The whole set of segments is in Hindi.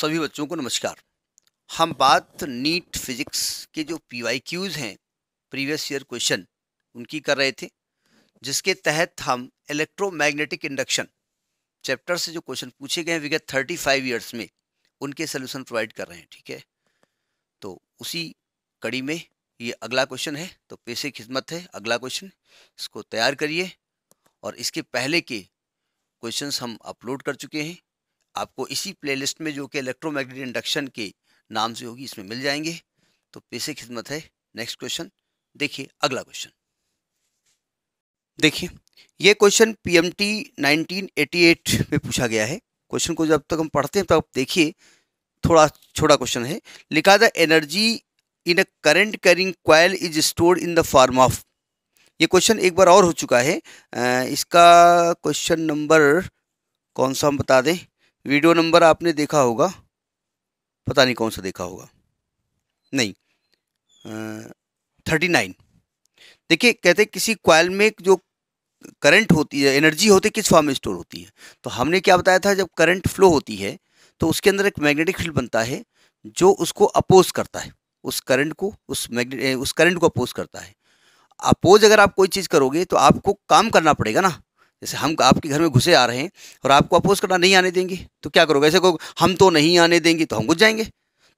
सभी बच्चों को नमस्कार हम बात नीट फिजिक्स के जो पी वाई क्यूज़ हैं प्रीवियस ईयर क्वेश्चन उनकी कर रहे थे जिसके तहत हम इलेक्ट्रोमैग्नेटिक इंडक्शन चैप्टर से जो क्वेश्चन पूछे गए हैं विगत थर्टी फाइव ईयर्स में उनके सोल्यूशन प्रोवाइड कर रहे हैं ठीक है तो उसी कड़ी में ये अगला क्वेश्चन है तो पेशे खिदमत है अगला क्वेश्चन इसको तैयार करिए और इसके पहले के क्वेश्चंस हम अपलोड कर चुके हैं आपको इसी प्लेलिस्ट में जो कि इलेक्ट्रोमैग्नेटिक इंडक्शन के नाम से होगी इसमें मिल जाएंगे तो पेशे खिदमत है नेक्स्ट क्वेश्चन देखिए अगला क्वेश्चन देखिए ये क्वेश्चन पीएमटी 1988 में पूछा गया है क्वेश्चन को जब तक हम पढ़ते हैं तब तो देखिए थोड़ा छोटा क्वेश्चन है लिखा था energy in a current carrying coil is stored in the form of ये क्वेश्चन एक बार और हो चुका है इसका क्वेश्चन नंबर कौन सा हम बता दें वीडियो नंबर आपने देखा होगा पता नहीं कौन सा देखा होगा नहीं थर्टी नाइन देखिए कहते हैं किसी क्वाइल में जो करंट होती है एनर्जी होती है किस फॉर्म में स्टोर होती है तो हमने क्या बताया था जब करंट फ्लो होती है तो उसके अंदर एक मैग्नेटिक फील्ड बनता है जो उसको अपोज करता है उस करंट को उस मैग्नेट उस करंट को अपोज करता है अपोज अगर आप कोई चीज़ करोगे तो आपको काम करना पड़ेगा ना जैसे हम आपके घर में घुसे आ रहे हैं और आपको अपोज करना नहीं आने देंगे तो क्या करोगे ऐसे को हम तो नहीं आने देंगे तो हम घुस जाएंगे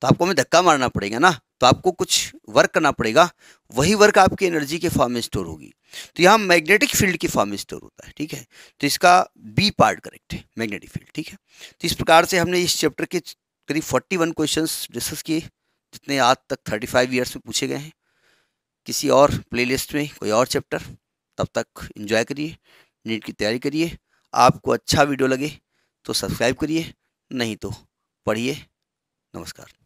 तो आपको हमें धक्का मारना पड़ेगा ना तो आपको कुछ वर्क करना पड़ेगा वही वर्क आपकी एनर्जी के फॉर्म में स्टोर होगी तो यहाँ मैग्नेटिक फील्ड के फॉर्म में स्टोर होता है ठीक है तो इसका बी पार्ट करेक्ट है मैग्नेटिक फील्ड ठीक है तो इस प्रकार से हमने इस चैप्टर के करीब फोर्टी वन क्वेश्चन डिस्कस किए जितने आज तक थर्टी फाइव ईयर्स में पूछे गए हैं किसी और लिस्ट में कोई और चैप्टर तब तक इन्जॉय करिए नीट की तैयारी करिए आपको अच्छा वीडियो लगे तो सब्सक्राइब करिए नहीं तो पढ़िए नमस्कार